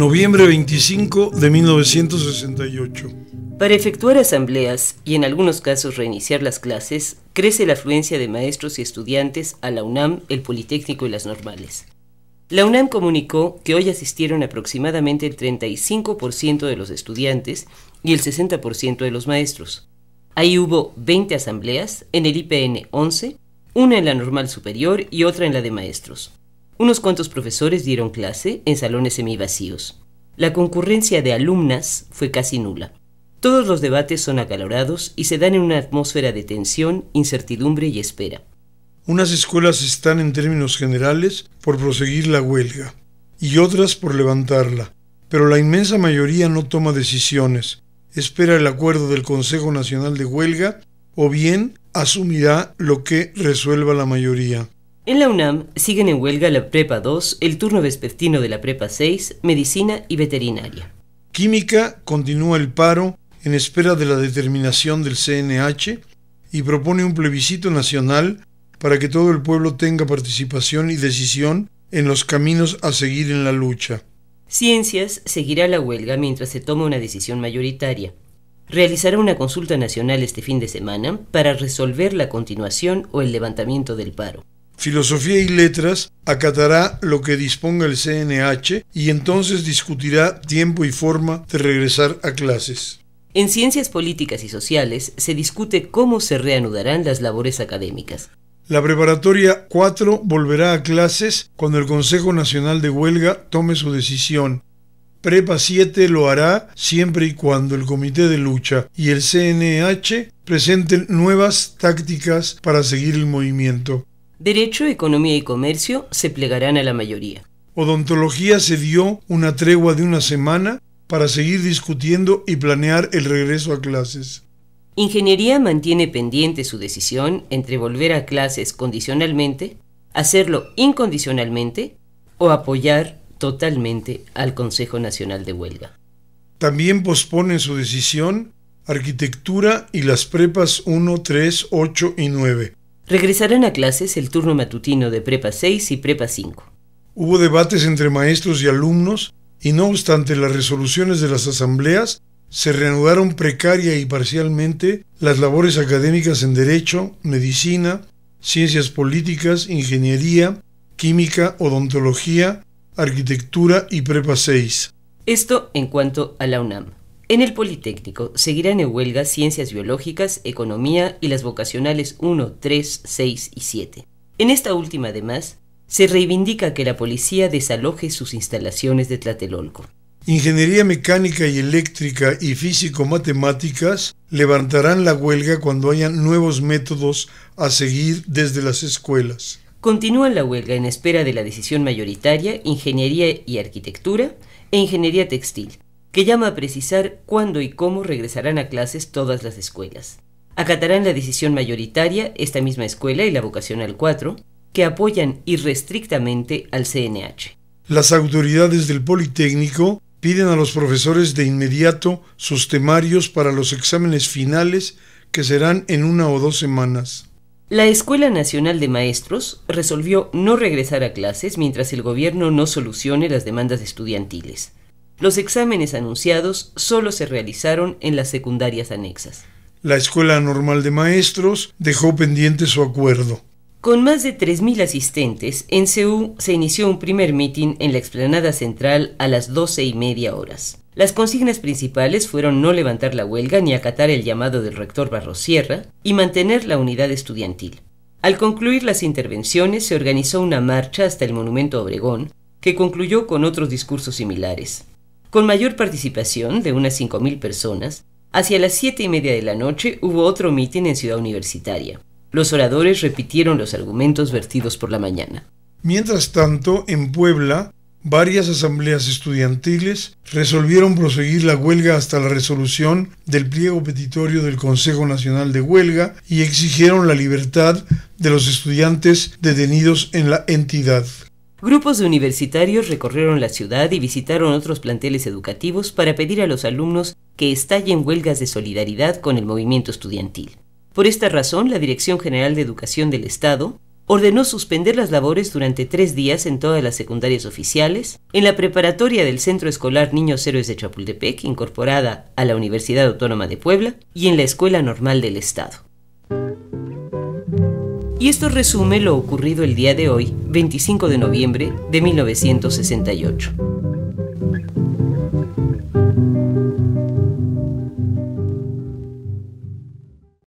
noviembre 25 de 1968. Para efectuar asambleas y en algunos casos reiniciar las clases, crece la afluencia de maestros y estudiantes a la UNAM, el Politécnico y las normales. La UNAM comunicó que hoy asistieron aproximadamente el 35% de los estudiantes y el 60% de los maestros. Ahí hubo 20 asambleas, en el IPN 11, una en la normal superior y otra en la de maestros. Unos cuantos profesores dieron clase en salones semivacíos la concurrencia de alumnas fue casi nula. Todos los debates son acalorados y se dan en una atmósfera de tensión, incertidumbre y espera. Unas escuelas están en términos generales por proseguir la huelga y otras por levantarla, pero la inmensa mayoría no toma decisiones, espera el acuerdo del Consejo Nacional de Huelga o bien asumirá lo que resuelva la mayoría. En la UNAM siguen en huelga la Prepa 2, el turno vespertino de la Prepa 6, Medicina y Veterinaria. Química continúa el paro en espera de la determinación del CNH y propone un plebiscito nacional para que todo el pueblo tenga participación y decisión en los caminos a seguir en la lucha. Ciencias seguirá la huelga mientras se toma una decisión mayoritaria. Realizará una consulta nacional este fin de semana para resolver la continuación o el levantamiento del paro. Filosofía y Letras acatará lo que disponga el CNH y entonces discutirá tiempo y forma de regresar a clases. En Ciencias Políticas y Sociales se discute cómo se reanudarán las labores académicas. La preparatoria 4 volverá a clases cuando el Consejo Nacional de Huelga tome su decisión. Prepa 7 lo hará siempre y cuando el Comité de Lucha y el CNH presenten nuevas tácticas para seguir el movimiento. Derecho, Economía y Comercio se plegarán a la mayoría. Odontología se dio una tregua de una semana para seguir discutiendo y planear el regreso a clases. Ingeniería mantiene pendiente su decisión entre volver a clases condicionalmente, hacerlo incondicionalmente o apoyar totalmente al Consejo Nacional de Huelga. También pospone su decisión Arquitectura y las prepas 1, 3, 8 y 9 Regresarán a clases el turno matutino de Prepa 6 y Prepa 5. Hubo debates entre maestros y alumnos y no obstante las resoluciones de las asambleas, se reanudaron precaria y parcialmente las labores académicas en Derecho, Medicina, Ciencias Políticas, Ingeniería, Química, Odontología, Arquitectura y Prepa 6. Esto en cuanto a la UNAM. En el Politécnico seguirán en huelga Ciencias Biológicas, Economía y las vocacionales 1, 3, 6 y 7. En esta última, además, se reivindica que la policía desaloje sus instalaciones de Tlatelolco. Ingeniería mecánica y eléctrica y físico-matemáticas levantarán la huelga cuando hayan nuevos métodos a seguir desde las escuelas. Continúa la huelga en espera de la decisión mayoritaria Ingeniería y Arquitectura e Ingeniería Textil, que llama a precisar cuándo y cómo regresarán a clases todas las escuelas. Acatarán la decisión mayoritaria esta misma escuela y la vocacional 4, que apoyan irrestrictamente al CNH. Las autoridades del Politécnico piden a los profesores de inmediato sus temarios para los exámenes finales que serán en una o dos semanas. La Escuela Nacional de Maestros resolvió no regresar a clases mientras el gobierno no solucione las demandas estudiantiles. Los exámenes anunciados solo se realizaron en las secundarias anexas. La Escuela Normal de Maestros dejó pendiente su acuerdo. Con más de 3.000 asistentes, en CEU se inició un primer meeting en la explanada central a las 12 y media horas. Las consignas principales fueron no levantar la huelga ni acatar el llamado del rector Barrosierra y mantener la unidad estudiantil. Al concluir las intervenciones, se organizó una marcha hasta el Monumento Obregón, que concluyó con otros discursos similares. Con mayor participación, de unas 5.000 personas, hacia las 7 y media de la noche hubo otro mitin en Ciudad Universitaria. Los oradores repitieron los argumentos vertidos por la mañana. Mientras tanto, en Puebla, varias asambleas estudiantiles resolvieron proseguir la huelga hasta la resolución del pliego petitorio del Consejo Nacional de Huelga y exigieron la libertad de los estudiantes detenidos en la entidad. Grupos de universitarios recorrieron la ciudad y visitaron otros planteles educativos para pedir a los alumnos que estallen huelgas de solidaridad con el movimiento estudiantil. Por esta razón, la Dirección General de Educación del Estado ordenó suspender las labores durante tres días en todas las secundarias oficiales, en la preparatoria del Centro Escolar Niños Héroes de Chapultepec, incorporada a la Universidad Autónoma de Puebla, y en la Escuela Normal del Estado y esto resume lo ocurrido el día de hoy, 25 de noviembre de 1968.